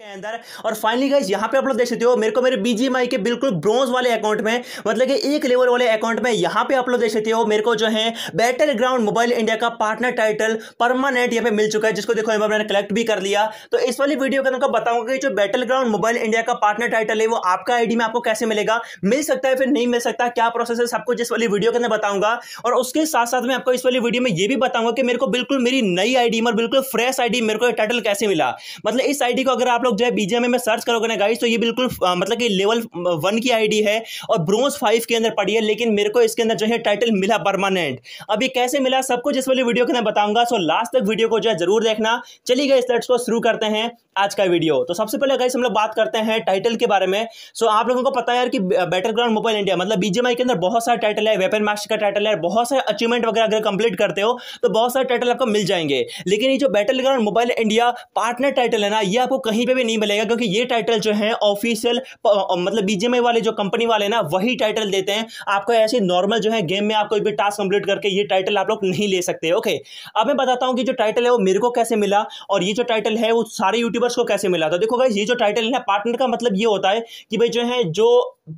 के अंदर और फाइनली गाइज यहाँ पे आप लोग देख सकते हो मेरे को मेरे बीजीएमआई के बिल्कुल ब्रोंज वाले अकाउंट में मतलब कि एक लेवल वाले अकाउंट में यहाँ पे आप लोग देख सकते हो मेरे को जो है बैटल ग्राउंड मोबाइल इंडिया का पार्टनर टाइटल परमानेंट यहाँ पे मिल चुका है जिसको देखो यहाँ मैंने कलेक्ट भी कर लिया तो इस वाली वीडियो के अंदर बताऊंगा कि जो बैटल ग्राउंड मोबाइल इंडिया का पार्टनर टाइटल है वो आपका आईडी में आपको कैसे मिलेगा मिल सकता है फिर नहीं मिल सकता क्या प्रोसेस है सबको जिस वाली वीडियो के अंदर बताऊंगा और उसके साथ साथ मैं आपको इस वाली वीडियो में ये भी बताऊंगा कि मेरे को बिल्कुल मेरी नई आईडी में बिल्कुल फ्रेश आईडी मेरे को टाइटल कैसे मिला मतलब इस आईडी को अगर आप लोग जो है बीजेम में सर्च करोगे ना गाइस तो ये बिल्कुल मतलब कि लेवल वन की आईडी है और ब्रोंज फाइव के अंदर पड़ी है लेकिन मेरे को इसके अंदर जो है टाइटल मिला परमानेंट अब ये कैसे मिला सब कुछ इस वाली वीडियो के अंदर बताऊंगा सो लास्ट तक वीडियो को जो है जरूर देखना चलिए गए लेट्स को शुरू करते हैं आज का वीडियो तो सबसे पहले गाइस हम लोग बात करते हैं टाइटल के बारे में सो आप लोगों को पता है यार कि बैटल ग्राउंड मोबाइल इंडिया मतलब बीजेएमआई के अंदर बहुत सारे टाइटल है वेपन मास्टर का टाइटल है बहुत सारे अचीवमेंट वगैरह अगर कंप्लीट करते हो तो बहुत सारे टाइटल आपको मिल जाएंगे लेकिन ये जो battleground mobile India partner title है ना ये आपको कहीं पे भी नहीं मिलेगा क्योंकि ये टाइटल जो है ऑफिशियल मतलब बीजेमआई वाले जो कंपनी वाले ना वही टाइटल देते हैं आपको ऐसे नॉर्मल जो है गेम में आप कोई भी टास्क कंप्लीट करके ये टाइटल आप लोग नहीं ले सकते ओके अब मैं बताता हूँ कि जो टाइटल है वो मेरे को कैसे मिला और ये जो टाइटल है वो सारे यूट्यूबर्स को कैसे मिला तो देखो भाई ये जो टाइटल है पार्टनर का मतलब ये होता है कि भाई जो है जो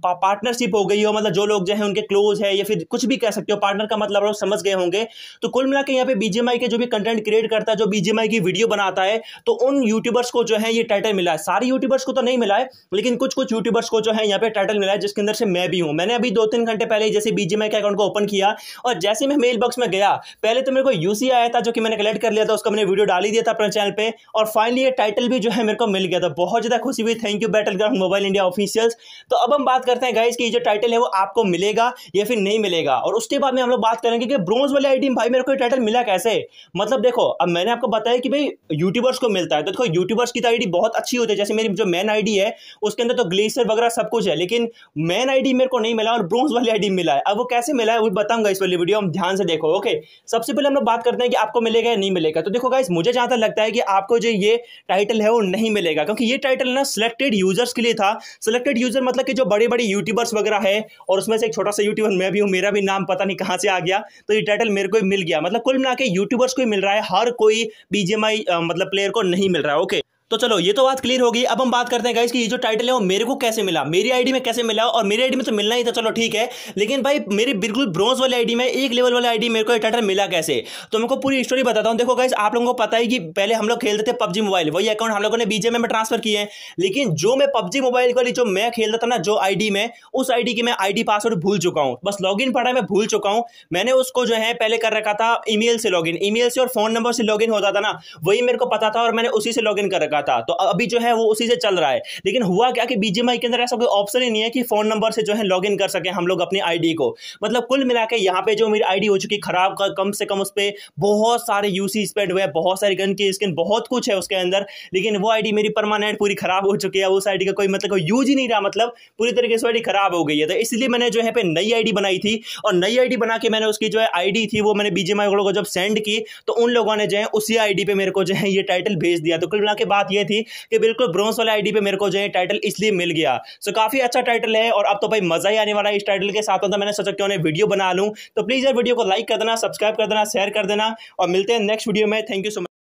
पार्टनरशिप हो गई हो मतलब जो लोग जो है उनके क्लोज है या फिर कुछ भी कह सकते हो पार्टनर का मतलब लोग समझ गए होंगे तो कुल मिला के यहाँ पे बीजेमआई के जो भी कंटेंट क्रिएट करता है जो बीजेमआई की वीडियो बनाता है तो उन यूट्यूबर्स को जो है ये टाइटल टाइटल मिला है सारी यूट्यूबर्स को तो नहीं मिला है लेकिन कुछ कुछ यूट्यूबर्स को जो है यहाँ पे टाइटल मिला है जिसके अंदर से मैं भी हूँ मैंने अभी दो तीन घंटे पहले जैसे बीजीएमआई के अकाउंट को ओपन किया और जैसे मैं मेल बॉक्स में गया पहले तो मेरे को यूसी आया था जो कि मैंने कलेक्ट कर लिया था उसका मैंने वीडियो डाली दिया था अपने चैनल पर और फाइनली ये टाइटल भी जो है मेरे को मिल गया था बहुत ज़्यादा खुशी हुई thank you battleground mobile India officials तो अब हम बात करते हैं गाइज की जो टाइटल है वो आपको मिलेगा या फिर नहीं मिलेगा और उसके बाद में हम लोग बात करेंगे कि ब्रोज वाले आईडी भाई मेरे को टाइटल मिला कैसे मतलब देखो अब मैंने आपको बताया कि भाई यूट्यूबर्स को मिलता है तो देखो यूट्यूबर्स की तो आईडी बहुत बहुत अच्छी होती है जैसे मेरी जो मैन आईडी है उसके अंदर तो ग्लेशियर वगैरह सब कुछ है लेकिन मैन आईडी मेरे को नहीं मिला और ब्रोंज वाली आईडी मिला है अब वो कैसे मिला है वो बताऊंगा इस वाली वीडियो हम ध्यान से देखो ओके सबसे पहले हम लोग बात करते हैं कि आपको मिलेगा या नहीं मिलेगा तो देखो गाइस मुझे जहां तक लगता है कि आपको जो ये टाइटल है वो नहीं मिलेगा क्योंकि ये टाइटल ना सिलेक्टेड यूजर्स के लिए था सिलेक्टेड यूजर मतलब कि जो बड़े बड़े यूट्यूबर्स वगैरह है और उसमें से एक छोटा सा यूट्यूबर मैं भी हूँ मेरा भी नाम पता नहीं कहाँ से आ गया तो ये टाइटल मेरे को मिल गया मतलब कुल मिला के यूट्यूबर्स को मिल रहा है हर कोई बीजेएमआई मतलब प्लेयर को नहीं मिल रहा है ओके तो चलो ये तो बात क्लियर होगी अब हम बात करते हैं गाइस कि ये जो टाइटल है वो मेरे को कैसे मिला मेरी आईडी में कैसे मिला और मेरी आईडी में तो मिलना ही था चलो ठीक है लेकिन भाई मेरी बिल्कुल ब्रोज वाली आईडी में एक लेवल वाली आईडी मेरे को ये टाइटल मिला कैसे तो मेरे को पूरी स्टोरी बताता हूँ देखो गाइस आप लोगों को पता है कि पहले हम लोग खेलते थे पब्जी मोबाइल वही अकाउंट हम लोगों ने बीजेम में ट्रांसफर किए हैं लेकिन जो मैं पब्जी मोबाइल वाली जो मैं खेलता था ना जो आई में उस आई की मैं आई पासवर्ड भूल चुका हूँ बस लॉग इन पढ़ा मैं भूल चुका हूँ मैंने उसको जो है पहले कर रखा था ई से लॉग इन से और फोन नंबर से लॉग होता था ना वही मेरे को पता था और मैंने उसी से लॉग कर रखा रहा था तो अभी जो है वो उसी से चल रहा है लेकिन हुआ क्या कि बीजीएमआई के अंदर ऐसा कोई ऑप्शन ही नहीं है कि फ़ोन नंबर से जो है लॉग कर सके हम लोग अपनी आई को मतलब कुल मिला के यहाँ पे जो मेरी आई हो चुकी खराब कम से कम उस पर बहुत सारे यूसी स्पेड हुए बहुत सारी गन की स्किन बहुत कुछ है उसके अंदर लेकिन वो आई मेरी परमानेंट पूरी खराब हो चुकी है उस आई का कोई मतलब कोई यूज ही नहीं रहा मतलब पूरी तरीके से आई खराब हो गई है तो इसलिए मैंने जो है पे नई आई बनाई थी और नई आई बना के मैंने उसकी जो है आई थी वो मैंने बीजेम को जब सेंड की तो उन लोगों ने जो है उसी आई पे मेरे को जो है ये टाइटल भेज दिया तो कुल मिला बात यह थी कि बिल्कुल ब्रोंस वाले आईडी पे मेरे को जो है टाइटल इसलिए मिल गया सो काफ़ी अच्छा टाइटल है और अब तो भाई मज़ा ही आने वाला है इस टाइटल के साथ होता मतलब मैंने सोचा क्यों वीडियो बना लूँ तो प्लीज़ यार वीडियो को लाइक कर देना सब्सक्राइब कर देना शेयर कर देना और मिलते हैं नेक्स्ट वीडियो में थैंक यू सो मच